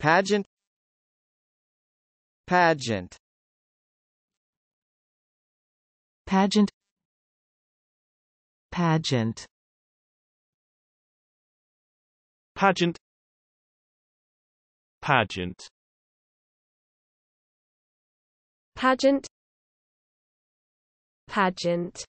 Pageant Pageant Pageant Pageant Pageant Pageant Pageant Pageant